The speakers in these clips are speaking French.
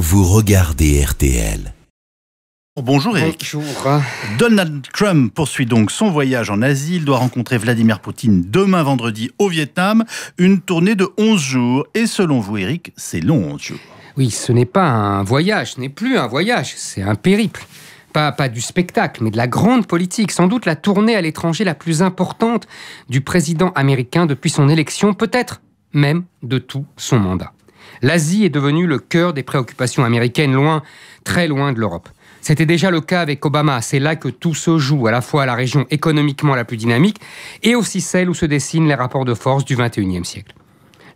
vous regardez RTL. Bonjour Eric. Bonjour. Donald Trump poursuit donc son voyage en Asie. Il doit rencontrer Vladimir Poutine demain vendredi au Vietnam. Une tournée de 11 jours. Et selon vous Eric, c'est long 11 jours. Oui, ce n'est pas un voyage, ce n'est plus un voyage, c'est un périple. Pas, pas, du spectacle, mais de la grande politique, sans doute la tournée à l'étranger la plus importante du président américain depuis son élection, peut-être même de tout son mandat l'Asie est devenue le cœur des préoccupations américaines, loin, très loin de l'Europe. C'était déjà le cas avec Obama. C'est là que tout se joue, à la fois la région économiquement la plus dynamique et aussi celle où se dessinent les rapports de force du 21e siècle.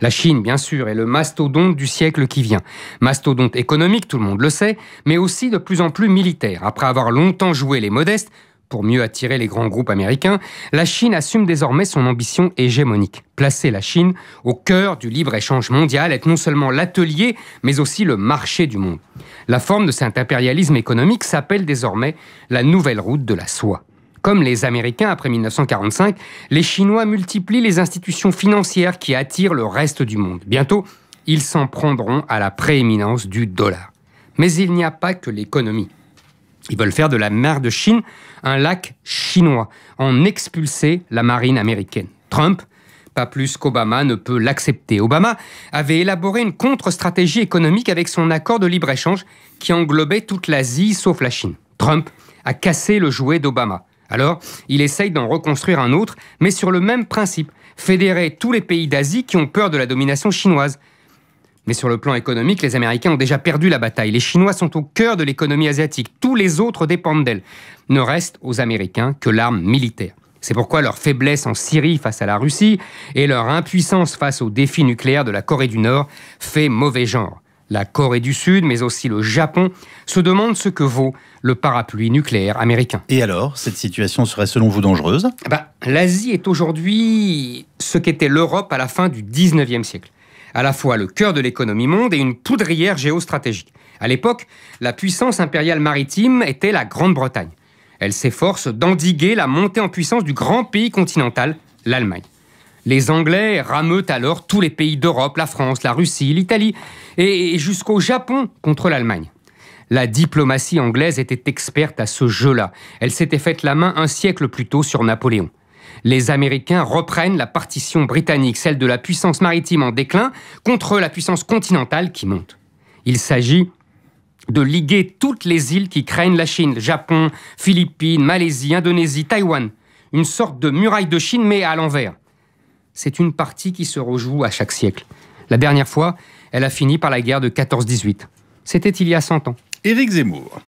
La Chine, bien sûr, est le mastodonte du siècle qui vient. Mastodonte économique, tout le monde le sait, mais aussi de plus en plus militaire. Après avoir longtemps joué les modestes, pour mieux attirer les grands groupes américains, la Chine assume désormais son ambition hégémonique. Placer la Chine au cœur du libre-échange mondial, être non seulement l'atelier, mais aussi le marché du monde. La forme de cet impérialisme économique s'appelle désormais la nouvelle route de la soie. Comme les Américains après 1945, les Chinois multiplient les institutions financières qui attirent le reste du monde. Bientôt, ils s'en prendront à la prééminence du dollar. Mais il n'y a pas que l'économie. Ils veulent faire de la mer de Chine un lac chinois, en expulser la marine américaine. Trump, pas plus qu'Obama, ne peut l'accepter. Obama avait élaboré une contre-stratégie économique avec son accord de libre-échange qui englobait toute l'Asie sauf la Chine. Trump a cassé le jouet d'Obama. Alors, il essaye d'en reconstruire un autre, mais sur le même principe, fédérer tous les pays d'Asie qui ont peur de la domination chinoise. Mais sur le plan économique, les Américains ont déjà perdu la bataille. Les Chinois sont au cœur de l'économie asiatique. Tous les autres dépendent d'elle. Ne reste aux Américains que l'arme militaire. C'est pourquoi leur faiblesse en Syrie face à la Russie et leur impuissance face au défi nucléaire de la Corée du Nord fait mauvais genre. La Corée du Sud, mais aussi le Japon, se demandent ce que vaut le parapluie nucléaire américain. Et alors, cette situation serait selon vous dangereuse bah, L'Asie est aujourd'hui ce qu'était l'Europe à la fin du 19e siècle à la fois le cœur de l'économie monde et une poudrière géostratégique. À l'époque, la puissance impériale maritime était la Grande-Bretagne. Elle s'efforce d'endiguer la montée en puissance du grand pays continental, l'Allemagne. Les Anglais rameutent alors tous les pays d'Europe, la France, la Russie, l'Italie et jusqu'au Japon contre l'Allemagne. La diplomatie anglaise était experte à ce jeu-là. Elle s'était faite la main un siècle plus tôt sur Napoléon. Les Américains reprennent la partition britannique, celle de la puissance maritime en déclin, contre la puissance continentale qui monte. Il s'agit de liguer toutes les îles qui craignent la Chine, Japon, Philippines, Malaisie, Indonésie, Taïwan, une sorte de muraille de Chine mais à l'envers. C'est une partie qui se rejoue à chaque siècle. La dernière fois, elle a fini par la guerre de 14-18. C'était il y a 100 ans. Éric Zemmour.